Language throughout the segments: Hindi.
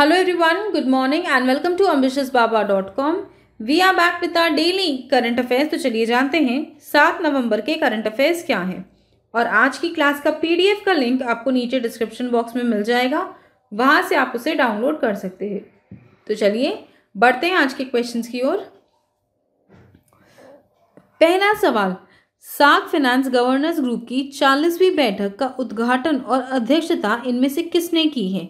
Hello morning and welcome to and Baba dot com we are back with our daily current affairs तो चलिए जानते हैं सात नवंबर के करंट अफेयर्स क्या हैं और आज की क्लास का पीडीएफ का लिंक आपको नीचे डिस्क्रिप्शन बॉक्स में मिल जाएगा वहाँ से आप उसे डाउनलोड कर सकते हैं तो चलिए बढ़ते हैं आज के क्वेश्चन की ओर पहला सवाल साग फाइनेंस गवर्नर्स ग्रुप की चालीसवीं बैठक का उद्घाटन और अध्यक्षता इनमें से किसने की है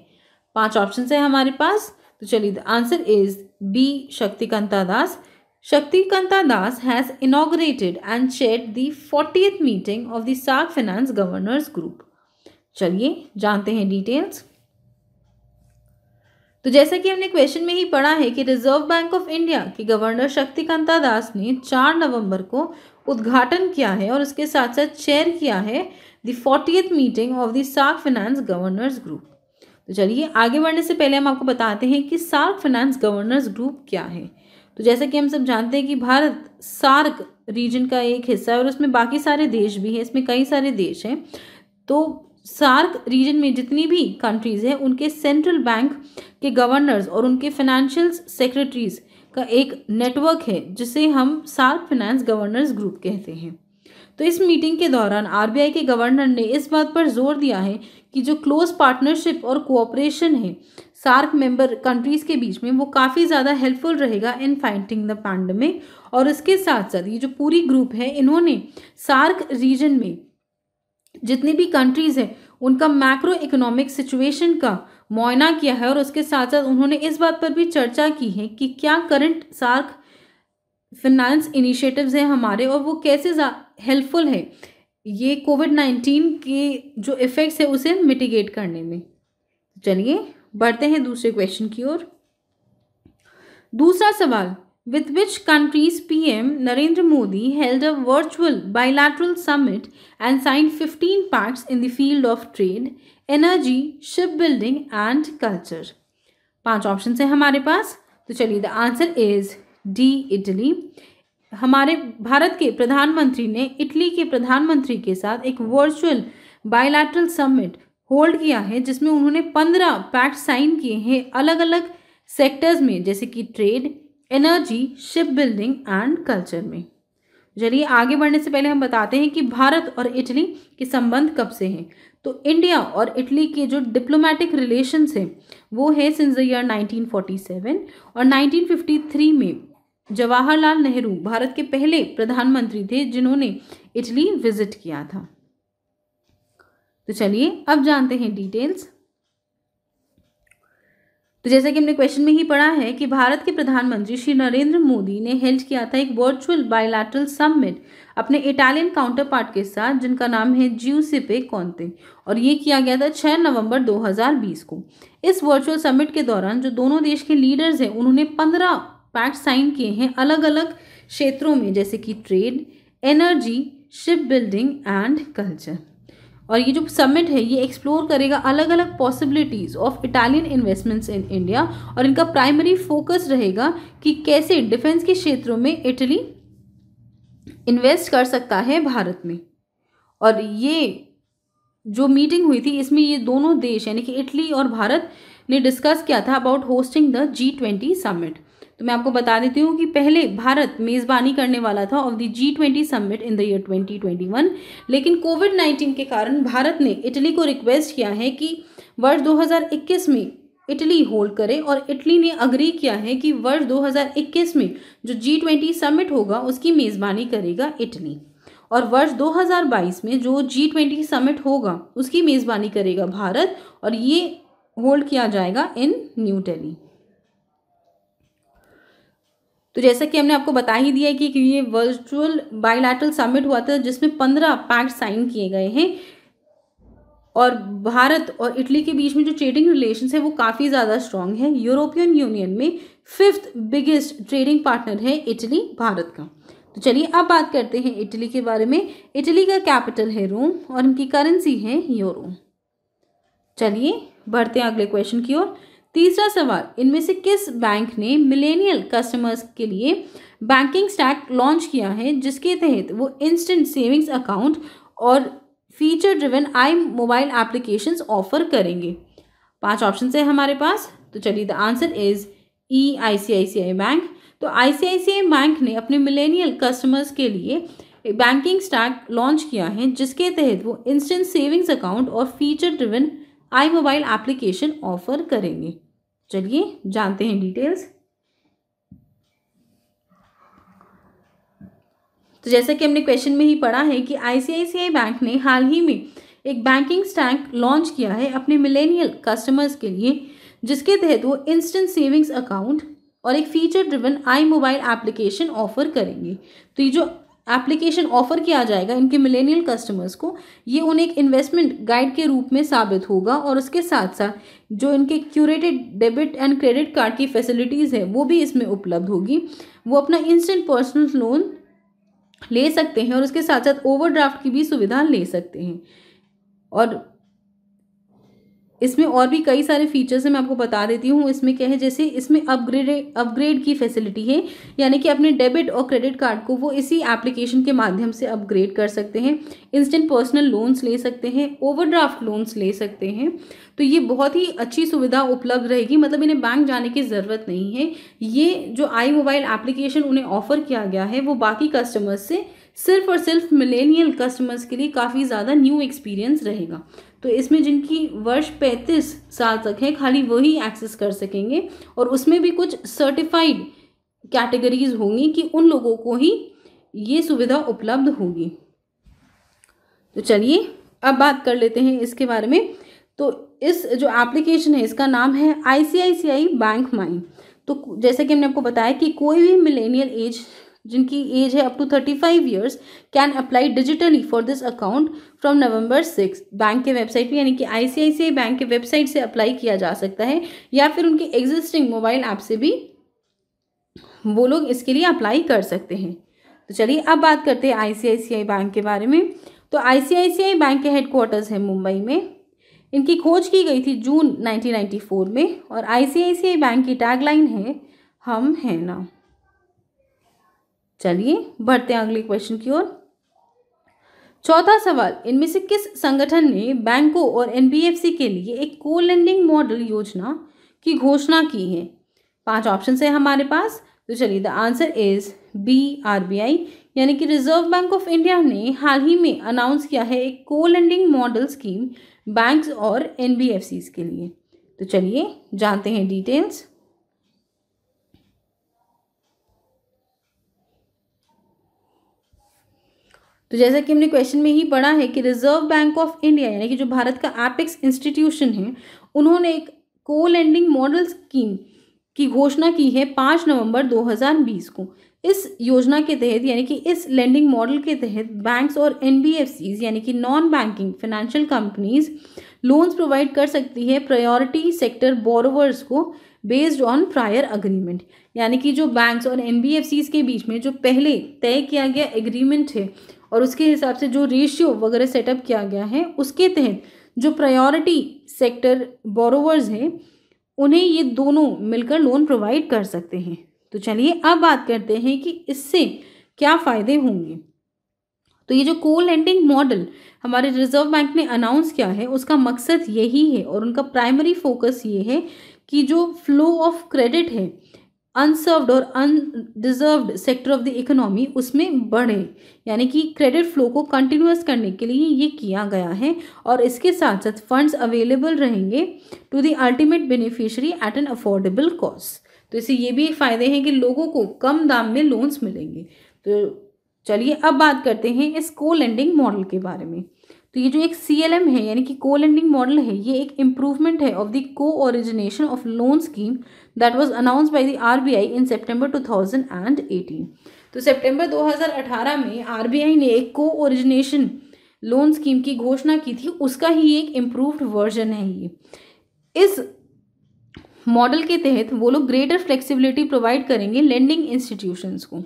पांच ऑप्शन है हमारे पास तो चलिए the answer is B Shaktikanta Das Shaktikanta Das has inaugurated and chaired the 40th meeting of the SARC finance governors group चलिए जानते हैं डिटेल्स तो जैसा कि हमने क्वेश्चन में ही पढ़ा है कि रिजर्व बैंक ऑफ इंडिया के गवर्नर शक्तिकांता दास ने 4 नवंबर को उद्घाटन किया है और उसके साथ साथ चेयर किया है the fortieth meeting of the साग फाइनेंस गवर्नर्स ग्रुप तो चलिए आगे बढ़ने से पहले हम आपको बताते हैं कि सार्क फाइनेंस गवर्नर्स ग्रुप क्या है तो जैसा कि हम सब जानते हैं कि भारत सार्क रीजन का एक हिस्सा है और उसमें बाकी सारे देश भी हैं इसमें कई सारे देश हैं तो सार्क रीजन में जितनी भी कंट्रीज़ हैं उनके सेंट्रल बैंक के गवर्नर्स और उनके फाइनेंशियल सेक्रेटरीज़ का एक नेटवर्क है जिसे हम सार्क फाइनेंस गवर्नर्स ग्रुप कहते हैं तो इस मीटिंग के दौरान आरबीआई के गवर्नर ने इस बात पर जोर दिया है कि जो क्लोज पार्टनरशिप और कोऑपरेशन है सार्क मेंबर कंट्रीज़ के बीच में वो काफ़ी ज़्यादा हेल्पफुल रहेगा इन फाइटिंग द पैंडमिक और इसके साथ साथ ये जो पूरी ग्रुप है इन्होंने सार्क रीजन में जितनी भी कंट्रीज़ हैं उनका मैक्रो इकोनॉमिक सिचुएशन का मुआयना किया है और उसके साथ साथ उन्होंने इस बात पर भी चर्चा की है कि क्या करंट सार्क फिनांस इनिशिएटिव्स हैं हमारे और वो कैसे हेल्पफुल है ये कोविड नाइन्टीन के जो इफ़ेक्ट्स है उसे मिटिगेट करने में चलिए बढ़ते हैं दूसरे क्वेश्चन की ओर दूसरा सवाल with which countries P M Narendra Modi held a virtual bilateral summit and sign fifteen part in the field of trade energy ship building and culture पांच ऑप्शन है हमारे पास तो चलिए the answer is D Italy हमारे भारत के प्रधानमंत्री ने इटली के प्रधानमंत्री के साथ एक वर्चुअल बायोलैटरल समिट होल्ड किया है जिसमें उन्होंने पंद्रह पैक्ट साइन किए हैं अलग अलग सेक्टर्स में जैसे कि trade energy ship building and culture में चलिए आगे बढ़ने से पहले हम बताते हैं कि भारत और इटली के संबंध कब से हैं तो इंडिया और इटली के जो डिप्लोमेटिक रिलेशन्स हैं वो है सिंस द ईयर 1947 और 1953 में जवाहरलाल नेहरू भारत के पहले प्रधानमंत्री थे जिन्होंने इटली विजिट किया था तो चलिए अब जानते हैं डिटेल्स तो जैसा कि हमने क्वेश्चन में ही पढ़ा है कि भारत के प्रधानमंत्री श्री नरेंद्र मोदी ने हेल्ड किया था एक वर्चुअल बायोलैटरल समिट अपने इटालियन काउंटर पार्ट के साथ जिनका नाम है ज्यूसिपे कौनते और ये किया गया था 6 नवंबर 2020 को इस वर्चुअल समिट के दौरान जो दोनों देश के लीडर्स हैं उन्होंने पंद्रह पैक्ट साइन किए हैं अलग अलग क्षेत्रों में जैसे कि trade energy ship building and culture और ये जो समिट है ये एक्सप्लोर करेगा अलग अलग possibilities of Italian investments in India और इनका प्राइमरी फोकस रहेगा कि कैसे डिफेंस के क्षेत्रों में इटली इन्वेस्ट कर सकता है भारत में और ये जो मीटिंग हुई थी इसमें ये दोनों देश यानी कि इटली और भारत ने डिस्कस किया था about hosting the G twenty summit तो मैं आपको बता देती हूँ कि पहले भारत मेज़बानी करने वाला था of the G twenty summit in the year twenty twenty one लेकिन कोविड नाइन्टीन के कारण भारत ने इटली को रिक्वेस्ट किया है कि वर्ष दो हज़ार इक्कीस में इटली होल्ड करे और इटली ने अग्री किया है कि वर्ष 2021 में जो जी ट्वेंटी समिट होगा उसकी मेज़बानी करेगा इटली और वर्ष 2022 में जो जी ट्वेंटी समिट होगा उसकी मेज़बानी करेगा भारत और ये होल्ड किया जाएगा इन न्यू डेली तो जैसा कि हमने आपको बता ही दिया कि ये वर्चुअल बायोलैटरल समिट हुआ था जिसमें पंद्रह पैक्ट साइन किए गए हैं और भारत और इटली के बीच में जो ट्रेडिंग रिलेशन है वो काफ़ी ज़्यादा स्ट्रांग है यूरोपियन यूनियन में फिफ्थ बिगेस्ट ट्रेडिंग पार्टनर है इटली भारत का तो चलिए अब बात करते हैं इटली के बारे में इटली का कैपिटल है रोम और इनकी करेंसी है यूरो चलिए बढ़ते हैं अगले क्वेश्चन की ओर तीसरा सवाल इनमें से किस बैंक ने मिलेनियल कस्टमर्स के लिए बैंकिंग स्टैक लॉन्च किया है जिसके तहत वो इंस्टेंट सेविंग्स अकाउंट और feature driven I mobile application offer करेंगे पांच ऑप्शन है हमारे पास तो चलिए the answer is E I C I C I bank तो I C I C I bank ने अपने मिलेनियल कस्टमर्स के लिए बैंकिंग स्टैक लॉन्च किया है जिसके तहत वो इंस्टेंट सेविंग्स अकाउंट और feature driven I mobile application offer करेंगे चलिए जानते हैं डिटेल्स तो जैसा कि हमने क्वेश्चन में ही पढ़ा है कि आईसीआईसीआई बैंक ने हाल ही में एक बैंकिंग स्टैंक लॉन्च किया है अपने मिलेनियल कस्टमर्स के लिए जिसके तहत वो इंस्टेंट सेविंग्स अकाउंट और एक feature driven I mobile application offer करेंगे तो ये जो एप्लीकेशन ऑफर किया जाएगा इनके मिलेनियल कस्टमर्स को ये उन्हें एक इन्वेस्टमेंट गाइड के रूप में साबित होगा और उसके साथ साथ जो इनके curated debit and credit card की फैसिलिटीज़ है वो भी इसमें उपलब्ध होगी वो अपना इंस्टेंट पर्सनल लोन ले सकते हैं और उसके साथ साथ ओवरड्राफ्ट की भी सुविधा ले सकते हैं और इसमें और भी कई सारे फीचर्स हैं मैं आपको बता देती हूँ इसमें क्या है जैसे इसमें अपग्रेड अपग्रेड की फैसिलिटी है यानी कि अपने डेबिट और क्रेडिट कार्ड को वो इसी एप्लीकेशन के माध्यम से अपग्रेड कर सकते हैं इंस्टेंट पर्सनल लोन्स ले सकते हैं ओवरड्राफ्ट लोन्स ले सकते हैं तो ये बहुत ही अच्छी सुविधा उपलब्ध रहेगी मतलब इन्हें बैंक जाने की ज़रूरत नहीं है ये जो आई मोबाइल एप्लीकेशन उन्हें ऑफर किया गया है वो बाकी कस्टमर्स से सिर्फ और सिर्फ मिलेनियल कस्टमर्स के लिए काफ़ी ज़्यादा न्यू एक्सपीरियंस रहेगा तो इसमें जिनकी वर्ष पैंतीस साल तक है खाली वही एक्सेस कर सकेंगे और उसमें भी कुछ सर्टिफाइड कैटेगरीज होंगी कि उन लोगों को ही ये सुविधा उपलब्ध होगी तो चलिए अब बात कर लेते हैं इसके बारे में तो इस जो एप्लीकेशन है इसका नाम है आई बैंक माइन तो जैसे कि हमने आपको बताया कि कोई भी मिलेनियल एज जिनकी एज है up to thirty five years can apply digitally for this account from November six bank के वेबसाइट पे यानी कि आईसीआईसीआई बैंक के वेबसाइट से अप्लाई किया जा सकता है या फिर उनके एग्जिस्टिंग मोबाइल ऐप से भी वो लोग इसके लिए अप्लाई कर सकते हैं तो चलिए अब बात करते हैं आईसीआईसीआई बैंक के बारे में तो आईसीआईसीआई बैंक के हेडक्वार्टर्स हैं मुंबई में इनकी खोज की गई थी जून 1994 में और आईसीआईसीआई बैंक की टैगलाइन है हम हैं ना चलिए बढ़ते हैं अगले क्वेश्चन की ओर चौथा सवाल इनमें से किस संगठन ने बैंकों और एनबीएफसी के लिए एक को लेंडिंग मॉडल योजना की घोषणा की है पांच ऑप्शन है हमारे पास तो चलिए the answer is B RBI यानी कि रिजर्व बैंक ऑफ इंडिया ने हाल ही में अनाउंस किया है एक co lending model scheme banks और एनबीएफसीज के लिए तो चलिए जानते हैं डिटेल्स तो जैसा कि हमने क्वेश्चन में ही पढ़ा है कि रिजर्व बैंक ऑफ इंडिया यानी कि जो भारत का एपेक्स इंस्टीट्यूशन है उन्होंने एक को लैंडिंग मॉडल स्कीम की घोषणा की है पाँच नवंबर 2020 को इस योजना के तहत यानी कि इस लैंडिंग मॉडल के तहत बैंक्स और एन यानी कि non banking financial companies loans provide कर सकती है प्रायोरिटी सेक्टर बोरोवर्स को बेस्ड ऑन प्रायर अग्रीमेंट यानी कि जो बैंक्स और एन के बीच में जो पहले तय किया गया एग्रीमेंट है और उसके हिसाब से जो रेशियो वगैरह सेटअप किया गया है उसके तहत जो प्रायोरिटी सेक्टर बोरोवर्स हैं उन्हें ये दोनों मिलकर लोन प्रोवाइड कर सकते हैं तो चलिए अब बात करते हैं कि इससे क्या फ़ायदे होंगे तो ये जो को लैंडिंग मॉडल हमारे रिजर्व बैंक ने अनाउंस किया है उसका मकसद यही है और उनका प्राइमरी फोकस ये है कि जो फ्लो ऑफ क्रेडिट है अनसर्व्ड और undeserved sector of the economy उसमें बढ़े यानी कि क्रेडिट फ्लो को कंटिन्यूस करने के लिए ये किया गया है और इसके साथ साथ फंड्स अवेलेबल रहेंगे to the ultimate beneficiary at an affordable cost तो इससे ये भी फ़ायदे हैं कि लोगों को कम दाम में लोन्स मिलेंगे तो चलिए अब बात करते हैं इस को लेंडिंग मॉडल के बारे में तो ये जो एक सी एल एम है यानी कि को लेंडिंग मॉडल है ये एक इम्प्रूवमेंट है of the co origination of loan scheme that was announce by the I in two thousand and eighteen तो दो हजार अठारह में आर बी आई ने एक को ओरिजिनेशन लोन स्कीम की घोषणा की थी उसका ही एक इम्प्रूवड वर्जन है ये इस मॉडल के तहत वो लोग ग्रेटर फ्लेक्सिबिलिटी प्रोवाइड करेंगे लेंडिंग इंस्टीट्यूशंस को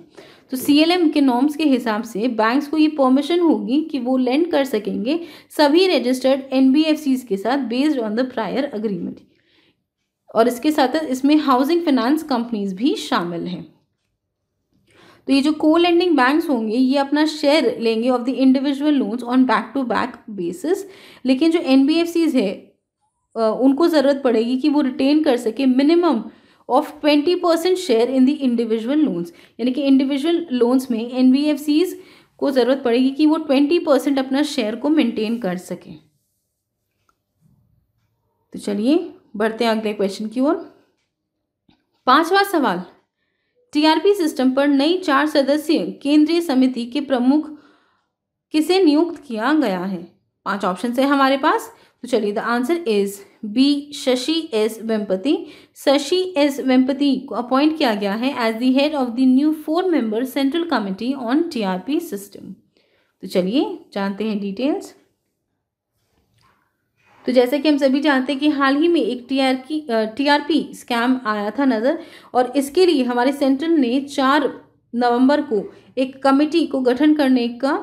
तो सी के नॉर्म्स के हिसाब से बैंक्स को ये परमिशन होगी कि वो लेंड कर सकेंगे सभी रजिस्टर्ड एन के साथ based on the prior agreement और इसके साथ इसमें हाउसिंग फाइनेंस कंपनीज भी शामिल हैं तो ये जो को लेंडिंग बैंक्स होंगे ये अपना शेयर लेंगे of the individual loans on back to back basis लेकिन जो एन है उनको ज़रूरत पड़ेगी कि वो रिटेन कर सके minimum of twenty percent share in the individual loans यानी कि इंडिविजुअल लोन्स में एन को ज़रूरत पड़ेगी कि वो ट्वेंटी परसेंट अपना शेयर को मेंटेन कर सके तो चलिए बढ़ते हैं अगले क्वेश्चन की ओर पांचवा सवाल टीआरपी सिस्टम पर नई चार सदस्यीय केंद्रीय समिति के प्रमुख किसे नियुक्त किया गया है पांच ऑप्शन है हमारे पास तो चलिए the answer is B Shashi S Vempati Shashi S Vempati को अपॉइंट किया गया है as the head of the new four member central committee on TRP system तो चलिए जानते हैं डिटेल्स तो जैसा कि हम सभी जानते हैं कि हाल ही में एक टी आर की टीआरपी स्कैम आया था नज़र और इसके लिए हमारे सेंट्रल ने चार नवंबर को एक कमेटी को गठन करने का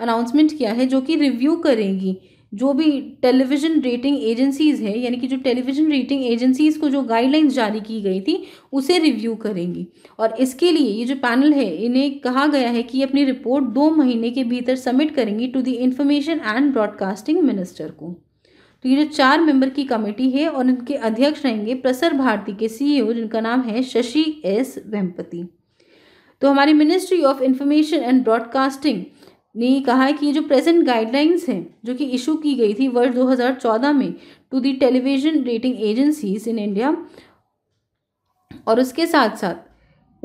अनाउंसमेंट किया है जो कि रिव्यू करेगी जो भी टेलीविज़न रेटिंग एजेंसीज़ है यानी कि जो टेलीविज़न रेटिंग एजेंसीज़ को जो गाइडलाइंस जारी की गई थी उसे रिव्यू करेंगी और इसके लिए ये जो पैनल है इन्हें कहा गया है कि अपनी रिपोर्ट दो महीने के भीतर सबमिट करेंगी to the information and broadcasting minister को तो ये जो चार मेंबर की कमेटी है और इनके अध्यक्ष रहेंगे प्रसर भारती के सी e जिनका नाम है शशि एस वेम्पति तो हमारी ministry of information and broadcasting ने कहा है कि ये जो प्रेजेंट गाइडलाइंस हैं जो कि इशू की गई थी वर्ष 2014 में to the television rating agencies in India और उसके साथ साथ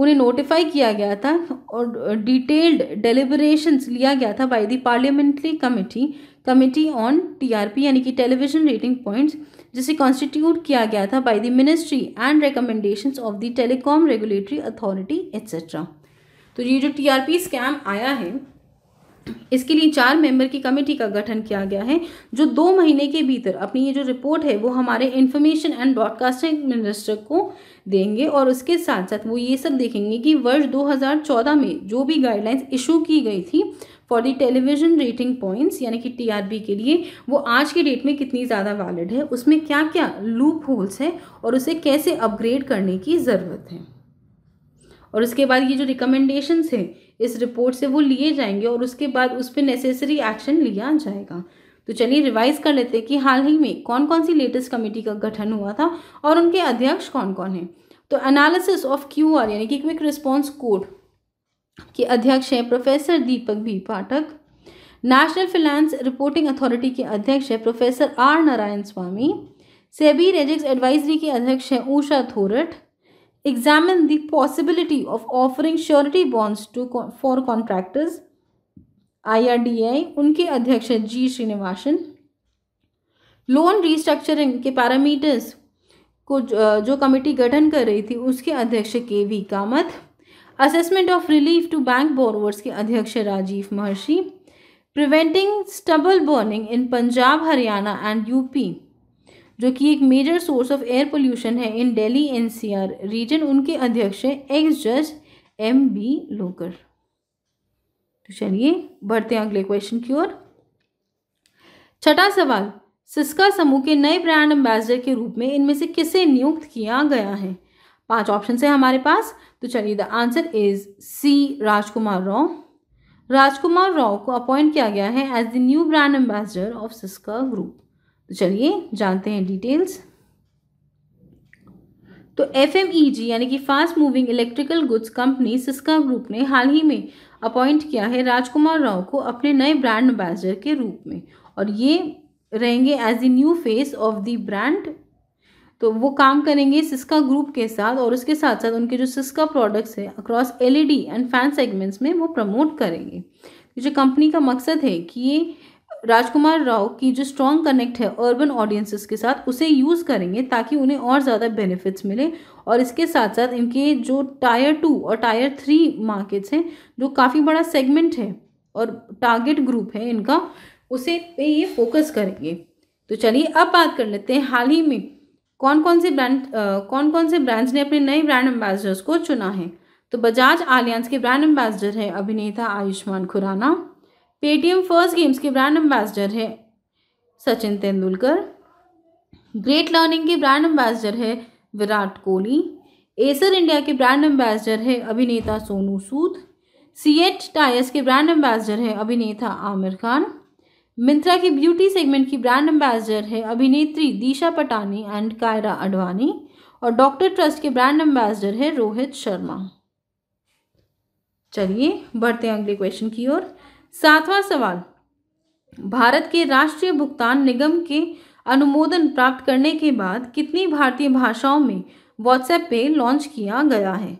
उन्हें नोटिफाई किया गया था और डिटेल्ड डेलिब्रेशंस लिया गया था by the parliamentary committee committee on TRP यानी कि टेलीविजन रेटिंग पॉइंट्स जिसे कॉन्स्टिट्यूट किया गया था by the ministry and recommendations of the telecom regulatory authority etcetera तो ये जो टीआरपी स्कैम आया है इसके लिए चार मेंबर की कमेटी का गठन किया गया है जो दो महीने के भीतर अपनी ये जो रिपोर्ट है वो हमारे इंफॉर्मेशन एंड ब्रॉडकास्टिंग मिनिस्टर को देंगे और उसके साथ साथ वो ये सब देखेंगे कि वर्ष 2014 में जो भी गाइडलाइंस इशू की गई थी for the television rating points यानी कि टीआरबी के लिए वो आज के डेट में कितनी ज़्यादा वैलिड है उसमें क्या क्या लूप होल्स है और उसे कैसे अपग्रेड करने की ज़रूरत है और उसके बाद ये जो रिकमेंडेशंस हैं इस रिपोर्ट से वो लिए जाएंगे और उसके बाद उस पर नेसेसरी एक्शन लिया जाएगा तो चलिए रिवाइज कर लेते हैं कि हाल ही में कौन कौन सी लेटेस्ट कमेटी का गठन हुआ था और उनके अध्यक्ष कौन कौन हैं तो एनालिसिस ऑफ क्यू आर यानी कि क्विक रिस्पॉन्स कोड के अध्यक्ष हैं professor Deepak B Pathak national finance reporting authority के अध्यक्ष है professor R Narayan Swamy SEBI रेजिक्स एडवाइजरी के अध्यक्ष हैं Usha थोरट examine the possibility of offering surety bonds to for contractors आई उनके अध्यक्ष जी श्रीनिवासन लोन रिस्ट्रक्चरिंग के पैरामीटर्स को जो कमेटी गठन कर रही थी उसके अध्यक्ष K V Kamath assessment of relief to bank borrowers के अध्यक्ष Rajiv Mehrishi preventing stubble burning in Punjab Haryana and UP जो कि एक major source of air pollution है इन दिल्ली एनसीआर रीजन उनके अध्यक्ष हैं एक्स जज एम बी लोकर तो चलिए बढ़ते हैं अगले क्वेश्चन की ओर छठा सवाल सिस्का समूह के नए ब्रांड एम्बेसडर के रूप में इनमें से किसे नियुक्त किया गया है पांच ऑप्शन है हमारे पास तो चलिए the answer is C Rajkummar Rao Rajkummar Rao को अपॉइंट किया गया है as the new brand ambassador of Syska group तो चलिए जानते हैं डिटेल्स तो एफ e यानी कि fast moving electrical goods company Syska group ने हाल ही में अपॉइंट किया है राजकुमार राव को अपने नए ब्रांड एम्बेसडर के रूप में और ये रहेंगे as the new face of the brand तो वो काम करेंगे सिस्का ग्रुप के साथ और उसके साथ साथ उनके जो सिस्का प्रोडक्ट्स हैं across LED and fan segments में वो प्रमोट करेंगे जो कंपनी का मकसद है कि ये राजकुमार राव की जो स्ट्रॉन्ग कनेक्ट है अर्बन ऑडियंसेस के साथ उसे यूज़ करेंगे ताकि उन्हें और ज़्यादा बेनिफिट्स मिले और इसके साथ साथ इनके जो टायर टू और टायर थ्री मार्केट्स हैं जो काफ़ी बड़ा सेगमेंट है और टारगेट ग्रुप है इनका उसे पे ये फोकस करेंगे तो चलिए अब बात कर लेते हैं हाल ही में कौन कौन से ब्रांड कौन कौन से ब्रांड्स ने अपने नए ब्रांड एम्बेसडर्स को चुना है तो बजाज आलियांस के ब्रांड एम्बेसडर हैं अभिनेता Ayushmann Khurrana Paytm first games के ब्रांड एम्बेसडर है सचिन तेंदुलकर ग्रेट लर्निंग के ब्रांड एम्बेसडर है विराट कोहली एसर इंडिया के ब्रांड एम्बेसडर है अभिनेता Sonu Sood C H tyres के ब्रांड एम्बेसडर है अभिनेता आमिर खान मिंत्रा की ब्यूटी सेगमेंट की ब्रांड एम्बेसडर है अभिनेत्री दिशा पटानी एंड कायरा अडवाणी और डॉक्टर ट्रस्ट के ब्रांड एम्बेसडर है रोहित शर्मा चलिए बढ़ते हैं अगले क्वेश्चन की ओर सातवां सवाल भारत के राष्ट्रीय भुगतान निगम के अनुमोदन प्राप्त करने के बाद कितनी भारतीय भाषाओं में व्हाट्सएप पे लॉन्च किया गया है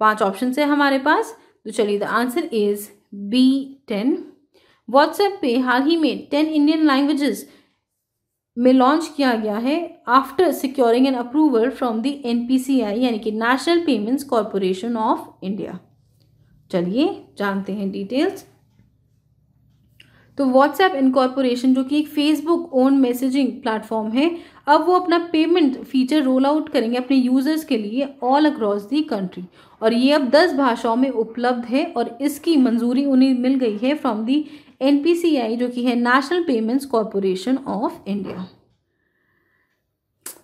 पांच ऑप्शन है हमारे पास तो चलिए the answer is B ten WhatsApp पे हाल ही में टेन इंडियन लैंग्वेजेस में लॉन्च किया गया है after securing an approval from the N यानी कि National Payments Corporation of India चलिए जानते हैं डिटेल्स तो व्हाट्सएप इनकॉर्पोरेशन जो कि एक फेसबुक ओन मैसेजिंग प्लेटफॉर्म है अब वो अपना पेमेंट फीचर रोल आउट करेंगे अपने यूज़र्स के लिए ऑल अक्रॉस दी कंट्री और ये अब दस भाषाओं में उपलब्ध है और इसकी मंजूरी उन्हें मिल गई है फ्रॉम दी एन जो कि है National Payments Corporation of India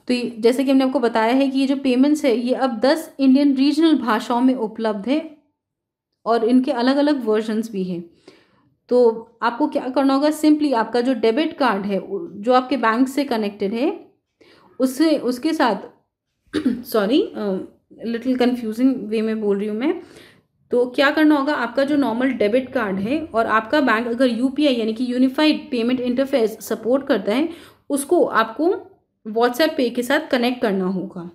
तो जैसे कि हमने आपको बताया है कि ये जो पेमेंट्स है ये अब दस इंडियन रीजनल भाषाओं में उपलब्ध है और इनके अलग अलग वर्जन्स भी हैं तो आपको क्या करना होगा सिंपली आपका जो डेबिट कार्ड है जो आपके बैंक से कनेक्टेड है उससे उसके साथ सॉरी लिटिल कंफ्यूजिंग वे में बोल रही हूँ मैं तो क्या करना होगा आपका जो नॉर्मल डेबिट कार्ड है और आपका बैंक अगर यू यानी कि यूनिफाइड पेमेंट इंटरफेस सपोर्ट करता है उसको आपको व्हाट्सएप पे के साथ कनेक्ट करना होगा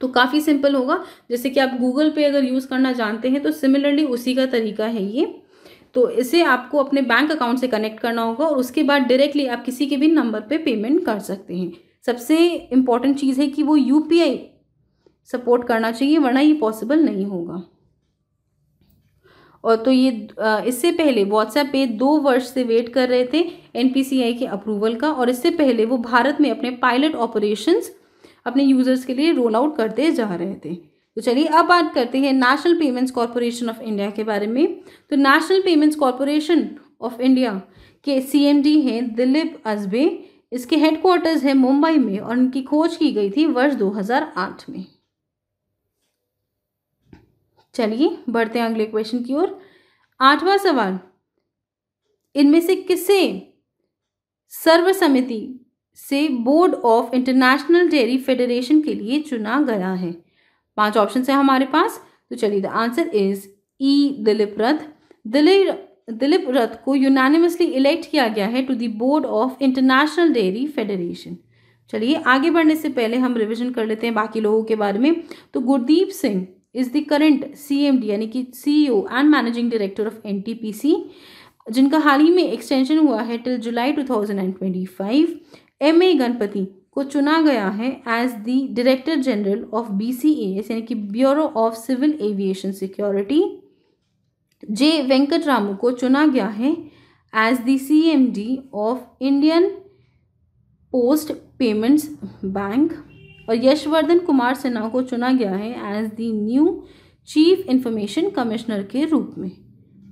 तो काफ़ी सिंपल होगा जैसे कि आप गूगल पे अगर यूज़ करना जानते हैं तो सिमिलरली उसी का तरीका है ये तो इसे आपको अपने बैंक अकाउंट से कनेक्ट करना होगा और उसके बाद डायरेक्टली आप किसी के भी नंबर पे पेमेंट कर सकते हैं सबसे इम्पॉर्टेंट चीज़ है कि वो यू सपोर्ट करना चाहिए वरना ये पॉसिबल नहीं होगा और तो ये इससे पहले व्हाट्सएप पे दो वर्ष से वेट कर रहे थे एन के अप्रूवल का और इससे पहले वो भारत में अपने पायलट ऑपरेशंस अपने यूज़र्स के लिए रोल आउट करते जा रहे थे तो चलिए अब बात करते हैं National Payments Corporation of India के बारे में तो National Payments Corporation of India के सीएमडी हैं दिलीप अजबे इसके हेडक्वार्टर्स हैं मुंबई में और इनकी खोज की गई थी वर्ष 2008 में चलिए बढ़ते हैं अगले क्वेश्चन की ओर आठवां सवाल इनमें से किसे सर्वसमिति से board of International Dairy Federation के लिए चुना गया है पांच ऑप्शन है हमारे पास तो चलिए the answer is E Dilip Rath Dilip Dilip रथ को यूनानिमसली इलेक्ट किया गया है to the board of International Dairy Federation चलिए आगे बढ़ने से पहले हम रिविजन कर लेते हैं बाकी लोगों के बारे में तो Gurdeep Singh is the current CMD यानी कि CEO and managing director of NTPC जिनका हाल ही में एक्सटेंशन हुआ है टिल जुलाई 2025 एमए गणपति को चुना गया है as the director general of B C S यानी कि Bureau of Civil Aviation Security J Venkat Ramu को चुना गया है as the C M D of Indian Post Payments Bank और यशवर्धन कुमार सिन्हा को चुना गया है as the new chief information commissioner के रूप में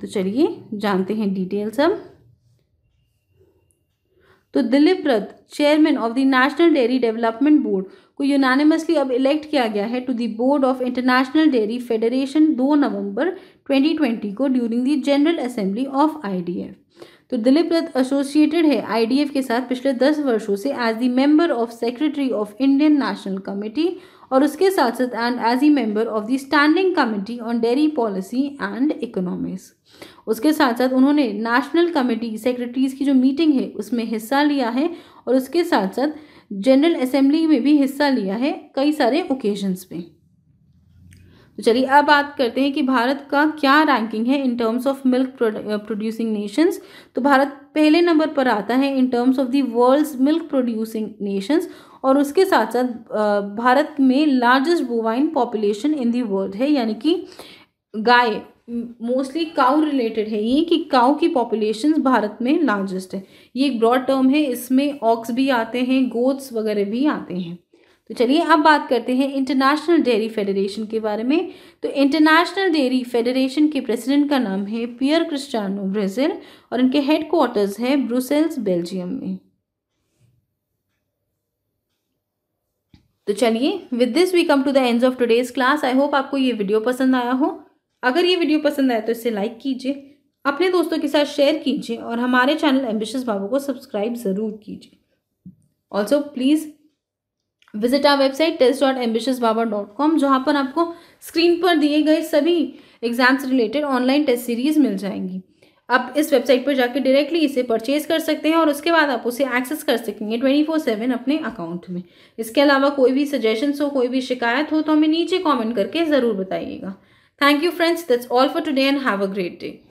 तो चलिए जानते हैं डिटेल्स अब तो Dilip Rath chairman of the National Dairy Development Board को यूनानिमसली अब इलेक्ट किया गया है to the board of International Dairy Federation 2 नवंबर 2020 को during the general assembly of IDF तो दिलीप रथ एसोसिएटेड है आईडीएफ के साथ पिछले दस वर्षों से as the member of secretary of Indian National Committee और उसके साथ साथ and as a member of the standing committee on dairy policy and economics उसके साथ साथ उन्होंने नेशनल कमेटी सेक्रेटरीज की जो मीटिंग है उसमें हिस्सा लिया है और उसके साथ साथ जनरल असेंबली में भी हिस्सा लिया है कई सारे ओकेजन्स पे तो चलिए अब बात करते हैं कि भारत का क्या रैंकिंग है in terms of milk producing nations तो भारत पहले नंबर पर आता है in terms of the world's milk producing nations और उसके साथ साथ भारत में largest bovine population in the world है यानी कि गाय मोस्टली काउ रिलेटेड है ये कि काउ की पॉपुलेशन भारत में लार्जेस्ट है ये एक ब्रॉड टर्म है इसमें ऑक्स भी आते हैं गोट्स वगैरह भी आते हैं तो चलिए अब बात करते हैं इंटरनेशनल डेयरी फेडरेशन के बारे में तो इंटरनेशनल डेयरी फेडरेशन के प्रेसिडेंट का नाम है पियर क्रिस्टानो ब्राज़ील और इनके हेडक्वार्टर्स है ब्रुसेल्स बेल्जियम में तो चलिए with this we come to the end of today's class I hope आपको ये वीडियो पसंद आया हो अगर ये वीडियो पसंद आए तो इसे लाइक कीजिए अपने दोस्तों के साथ शेयर कीजिए और हमारे चैनल एम्बिशस बाबू को सब्सक्राइब ज़रूर कीजिए also please visit our website test dot ambitious baba dot com जहाँ पर आपको स्क्रीन पर दिए गए सभी exams related online test series मिल जाएंगी आप इस वेबसाइट पर जाकर डायरेक्टली इसे परचेज कर सकते हैं और उसके बाद आप उसे एक्सेस कर सकेंगे ट्वेंटी फोर सेवन अपने अकाउंट में इसके अलावा कोई भी सजेशन हो कोई भी शिकायत हो तो हमें नीचे कॉमेंट करके ज़रूर बताइएगा Thank you friends. That's all for today and have a great day.